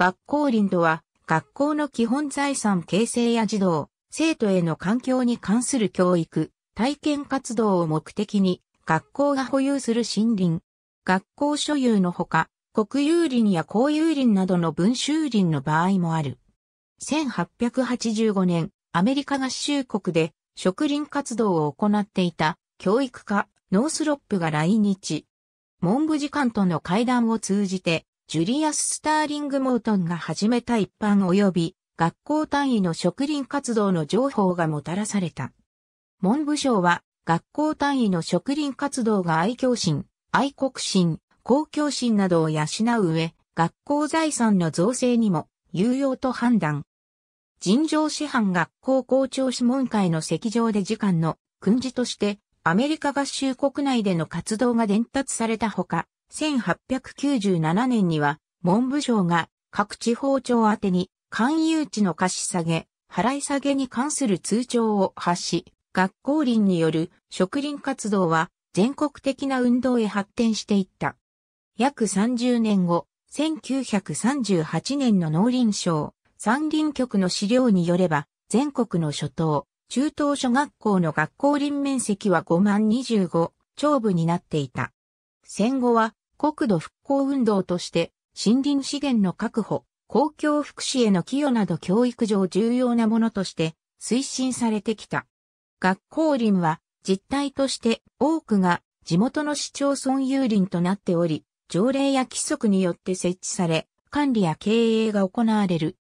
学校林とは、学校の基本財産形成や児童、生徒への環境に関する教育、体験活動を目的に、学校が保有する森林、学校所有のほか、国有林や公有林などの文集林の場合もある。1885年、アメリカ合衆国で植林活動を行っていた教育家ノースロップが来日。文部次官との会談を通じてジュリアス・スターリング・モートンが始めた一般及び学校単位の植林活動の情報がもたらされた。文部省は学校単位の植林活動が愛教心、愛国心、公共心などを養う上、学校財産の造成にも有用と判断。尋常師範学校校長諮問会の席上で時間の訓示として、アメリカ合衆国内での活動が伝達されたほか、1897年には文部省が各地方庁宛に勧誘地の貸し下げ、払い下げに関する通帳を発し、学校林による植林活動は全国的な運動へ発展していった。約30年後、1938年の農林省、山林局の資料によれば、全国の初等、中等小学校の学校林面積は5万25、長部になっていた。戦後は国土復興運動として、森林資源の確保、公共福祉への寄与など教育上重要なものとして推進されてきた。学校林は実態として多くが地元の市町村有林となっており、条例や規則によって設置され、管理や経営が行われる。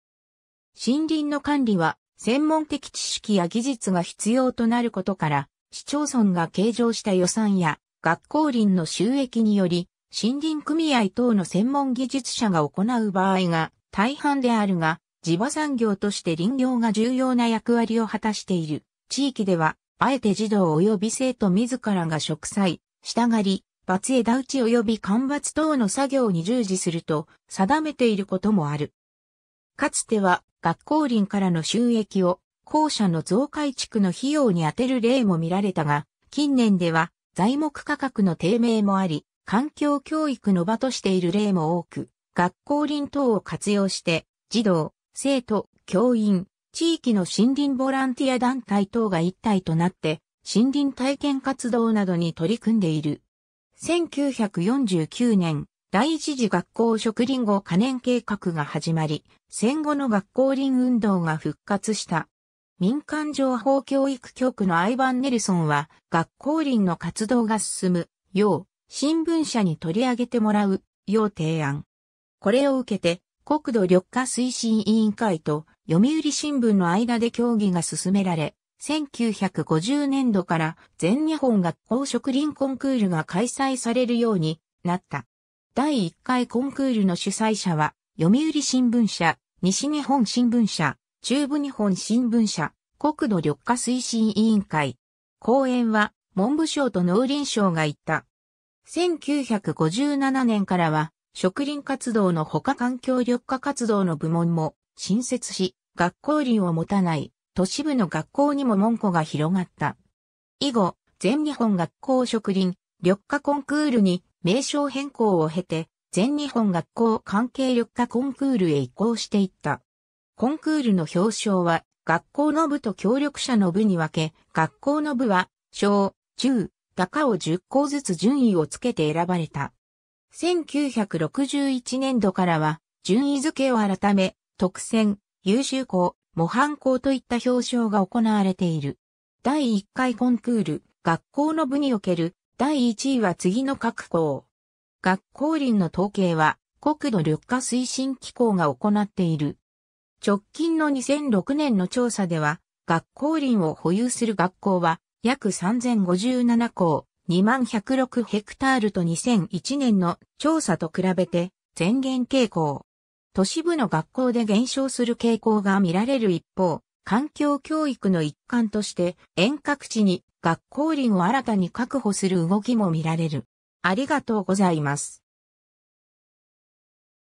森林の管理は専門的知識や技術が必要となることから、市町村が計上した予算や学校林の収益により森林組合等の専門技術者が行う場合が大半であるが、地場産業として林業が重要な役割を果たしている地域では、あえて児童及び生徒自らが植栽、従り、罰枝打ち及び間伐等の作業に従事すると定めていることもある。かつては学校林からの収益を校舎の増改築の費用に充てる例も見られたが、近年では材木価格の低迷もあり、環境教育の場としている例も多く、学校林等を活用して、児童、生徒、教員、地域の森林ボランティア団体等が一体となって、森林体験活動などに取り組んでいる。1949年、第一次学校植林後可燃計画が始まり、戦後の学校林運動が復活した。民間情報教育局のアイバン・ネルソンは、学校林の活動が進む、よう、新聞社に取り上げてもらうよう提案。これを受けて、国土緑化推進委員会と読売新聞の間で協議が進められ、1950年度から全日本学校植林コンクールが開催されるようになった。第1回コンクールの主催者は、読売新聞社、西日本新聞社、中部日本新聞社、国土緑化推進委員会。講演は、文部省と農林省が行った。1957年からは、植林活動の他環境緑化活動の部門も新設し、学校林を持たない都市部の学校にも門戸が広がった。以後、全日本学校植林緑化コンクールに名称変更を経て、全日本学校関係緑化コンクールへ移行していった。コンクールの表彰は、学校の部と協力者の部に分け、学校の部は、小、中、高を10校ずつ順位をつけて選ばれた。1961年度からは、順位付けを改め、特選、優秀校、模範校といった表彰が行われている。第1回コンクール、学校の部における第1位は次の各校。学校林の統計は、国土緑化推進機構が行っている。直近の2006年の調査では、学校林を保有する学校は約3057校、2106ヘクタールと2001年の調査と比べて、前減傾向。都市部の学校で減少する傾向が見られる一方、環境教育の一環として遠隔地に学校林を新たに確保する動きも見られる。ありがとうございます。